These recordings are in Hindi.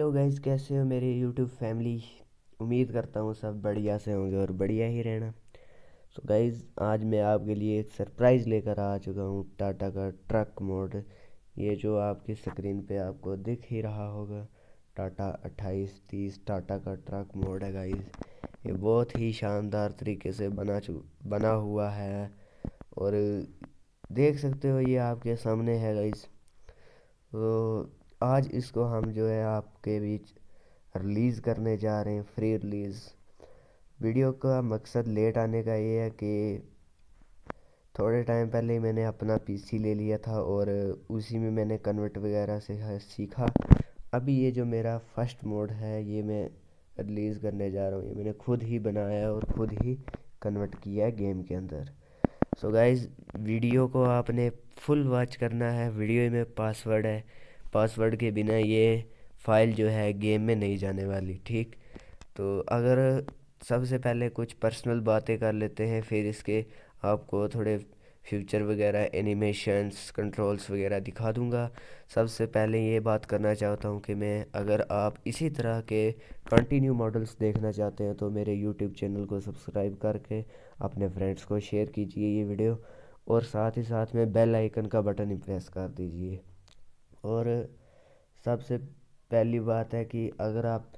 हेलो गाइज कैसे हो मेरे यूट्यूब फैमिली उम्मीद करता हूँ सब बढ़िया से होंगे और बढ़िया ही रहना सो so गाइज आज मैं आपके लिए एक सरप्राइज़ लेकर आ चुका हूँ टाटा का ट्रक मोड ये जो आपकी स्क्रीन पे आपको दिख ही रहा होगा टाटा अट्ठाईस तीस टाटा का ट्रक मोड है गाइज ये बहुत ही शानदार तरीके से बना चु बना हुआ है और देख सकते हो ये आपके सामने है गाइज तो आज इसको हम जो है आपके बीच रिलीज़ करने जा रहे हैं फ्री रिलीज़ वीडियो का मकसद लेट आने का ये है कि थोड़े टाइम पहले ही मैंने अपना पीसी ले लिया था और उसी में मैंने कन्वर्ट वगैरह से सीखा अभी ये जो मेरा फर्स्ट मोड है ये मैं रिलीज़ करने जा रहा हूँ ये मैंने खुद ही बनाया और खुद ही कन्वर्ट किया है गेम के अंदर सो so गाइज़ वीडियो को आपने फुल वॉच करना है वीडियो में पासवर्ड है पासवर्ड के बिना ये फ़ाइल जो है गेम में नहीं जाने वाली ठीक तो अगर सबसे पहले कुछ पर्सनल बातें कर लेते हैं फिर इसके आपको थोड़े फ्यूचर वगैरह एनिमेशंस कंट्रोल्स वगैरह दिखा दूंगा सबसे पहले ये बात करना चाहता हूँ कि मैं अगर आप इसी तरह के कंटिन्यू मॉडल्स देखना चाहते हैं तो मेरे यूट्यूब चैनल को सब्सक्राइब करके अपने फ्रेंड्स को शेयर कीजिए ये वीडियो और साथ ही साथ में बेल आइकन का बटन ही प्रेस कर दीजिए और सबसे पहली बात है कि अगर आप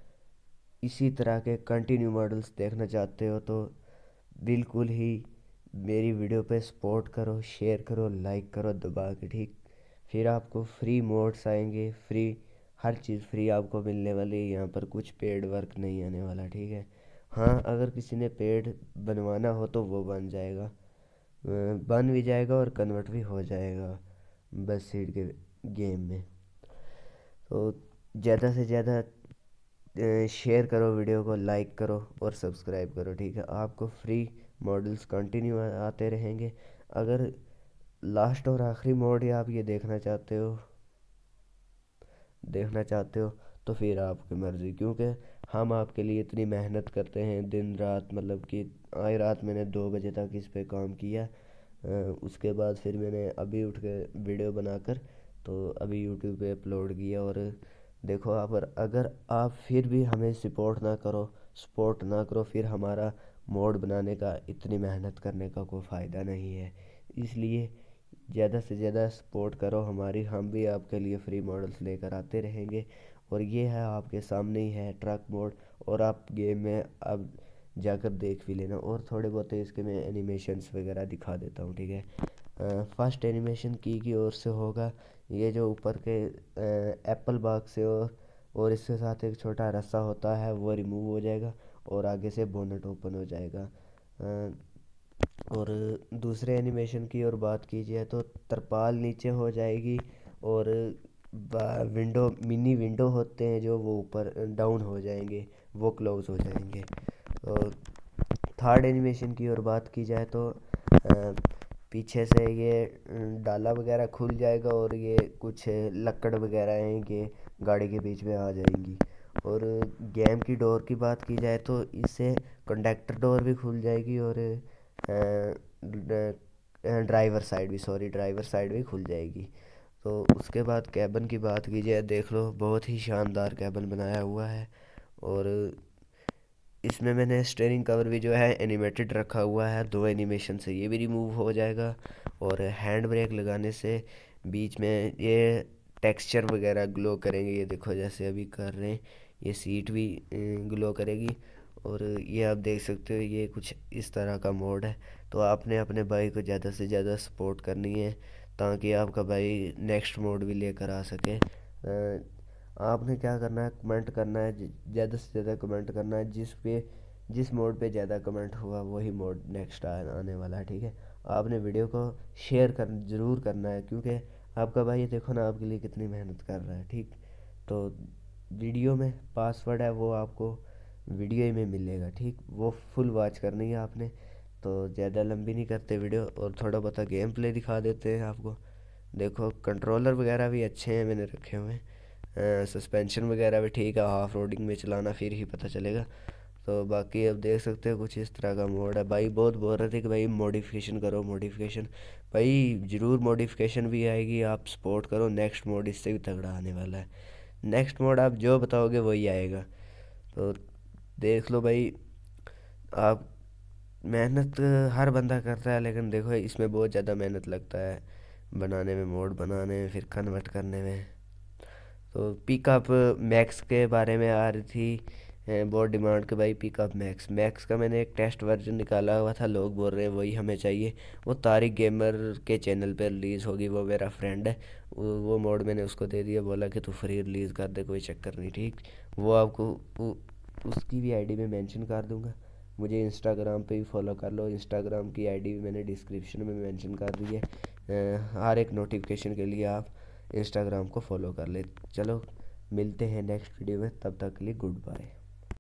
इसी तरह के कंटिन्यू मॉडल्स देखना चाहते हो तो बिल्कुल ही मेरी वीडियो पे सपोर्ट करो शेयर करो लाइक करो दबा के ठीक फिर आपको फ्री मोड्स आएंगे फ्री हर चीज़ फ्री आपको मिलने वाली है यहाँ पर कुछ पेड वर्क नहीं आने वाला ठीक है हाँ अगर किसी ने पेड बनवाना हो तो वो बन जाएगा बन भी जाएगा और कन्वर्ट भी हो जाएगा बस सीट के गेम में तो ज़्यादा से ज़्यादा शेयर करो वीडियो को लाइक करो और सब्सक्राइब करो ठीक है आपको फ्री मॉडल्स कंटिन्यू आते रहेंगे अगर लास्ट और आखिरी मोड ही आप ये देखना चाहते हो देखना चाहते हो तो फिर आपकी मर्ज़ी क्योंकि हम आपके लिए इतनी मेहनत करते हैं दिन रात मतलब कि आए रात मैंने दो बजे तक इस पर काम किया उसके बाद फिर मैंने अभी उठ के वीडियो बनाकर तो अभी यूट्यूब पे अपलोड किया और देखो आप अगर आप फिर भी हमें सपोर्ट ना करो सपोर्ट ना करो फिर हमारा मोड बनाने का इतनी मेहनत करने का कोई फ़ायदा नहीं है इसलिए ज़्यादा से ज़्यादा सपोर्ट करो हमारी हम भी आपके लिए फ्री मॉडल्स लेकर आते रहेंगे और ये है आपके सामने ही है ट्रक मोड और आप गेम में अब जाकर देख भी लेना और थोड़े बहुत इसके मैं एनिमेशंस वगैरह दिखा देता हूँ ठीक है फ़र्स्ट एनिमेशन की की ओर से होगा ये जो ऊपर के एप्पल बाग से और और इसके साथ एक छोटा रस्सा होता है वो रिमूव हो जाएगा और आगे से बोनट ओपन हो जाएगा और दूसरे एनिमेशन की और बात की जाए तो तरपाल नीचे हो जाएगी और विंडो मिनी विंडो होते हैं जो वो ऊपर डाउन हो जाएंगे वो क्लोज हो जाएंगे और थर्ड एनिमेशन की और बात की जाए तो पीछे से ये डाला वगैरह खुल जाएगा और ये कुछ लकड़ वगैरह हैं ये गाड़ी के बीच में आ जाएंगी और गेम की डोर की बात की जाए तो इससे कंडक्टर डोर भी खुल जाएगी और ड्राइवर साइड भी सॉरी ड्राइवर साइड भी खुल जाएगी तो उसके बाद कैबन की बात की जाए देख लो बहुत ही शानदार कैबन बनाया हुआ है और इसमें मैंने स्टेयरिंग कवर भी जो है एनिमेटेड रखा हुआ है दो एनिमेशन से ये भी रिमूव हो जाएगा और हैंड ब्रेक लगाने से बीच में ये टेक्सचर वगैरह ग्लो करेंगे ये देखो जैसे अभी कर रहे हैं ये सीट भी ग्लो करेगी और ये आप देख सकते हो ये कुछ इस तरह का मोड है तो आपने अपने भाई को ज़्यादा से ज़्यादा सपोर्ट करनी है ताकि आपका भाई नेक्स्ट मोड भी लेकर आ सके आपने क्या करना है कमेंट करना है ज़्यादा से ज़्यादा कमेंट करना है जिस पे जिस मोड पे ज़्यादा कमेंट हुआ वही मोड नेक्स्ट आने वाला है ठीक है आपने वीडियो को शेयर कर ज़रूर करना है क्योंकि आपका भाई ये देखो ना आपके लिए कितनी मेहनत कर रहा है ठीक तो वीडियो में पासवर्ड है वो आपको वीडियो ही में मिलेगा ठीक वो फुल वॉच करनी है आपने तो ज़्यादा लंबी नहीं करते वीडियो और थोड़ा बहुत गेम प्ले दिखा देते हैं आपको देखो कंट्रोलर वगैरह भी अच्छे हैं मैंने रखे हुए हैं सस्पेंशन वगैरह भी ठीक है हाफ रोडिंग में चलाना फिर ही पता चलेगा तो बाकी अब देख सकते हो कुछ इस तरह का मोड है भाई बहुत बोल रहे थे कि भाई मॉडिफिकेशन करो मॉडिफिकेशन भाई ज़रूर मॉडिफिकेशन भी आएगी आप सपोर्ट करो नेक्स्ट मोड इससे भी तगड़ा आने वाला है नेक्स्ट मोड आप जो बताओगे वही आएगा तो देख लो भाई आप मेहनत हर बंदा करता है लेकिन देखो इसमें बहुत ज़्यादा मेहनत लगता है बनाने में मोड बनाने में फिर कन्वर्ट करने में पिकअप तो मैक्स के बारे में आ रही थी बहुत डिमांड के भाई पिकअप मैक्स मैक्स का मैंने एक टेस्ट वर्जन निकाला हुआ था लोग बोल रहे हैं वही हमें चाहिए वो तारिक गेमर के चैनल पर रिलीज़ होगी वो मेरा फ्रेंड है वो मोड मैंने उसको दे दिया बोला कि तू फ्री रिलीज़ कर दे कोई चक्कर नहीं ठीक वो आपको उसकी भी आईडी में मेंशन कर दूंगा मुझे इंस्टाग्राम पे भी फॉलो कर लो इंस्टाग्राम की आईडी भी मैंने डिस्क्रिप्शन में मेंशन कर दी है हर एक नोटिफिकेशन के लिए आप इंस्टाग्राम को फॉलो कर ले चलो मिलते हैं नेक्स्ट वीडियो में तब तक के लिए गुड बाय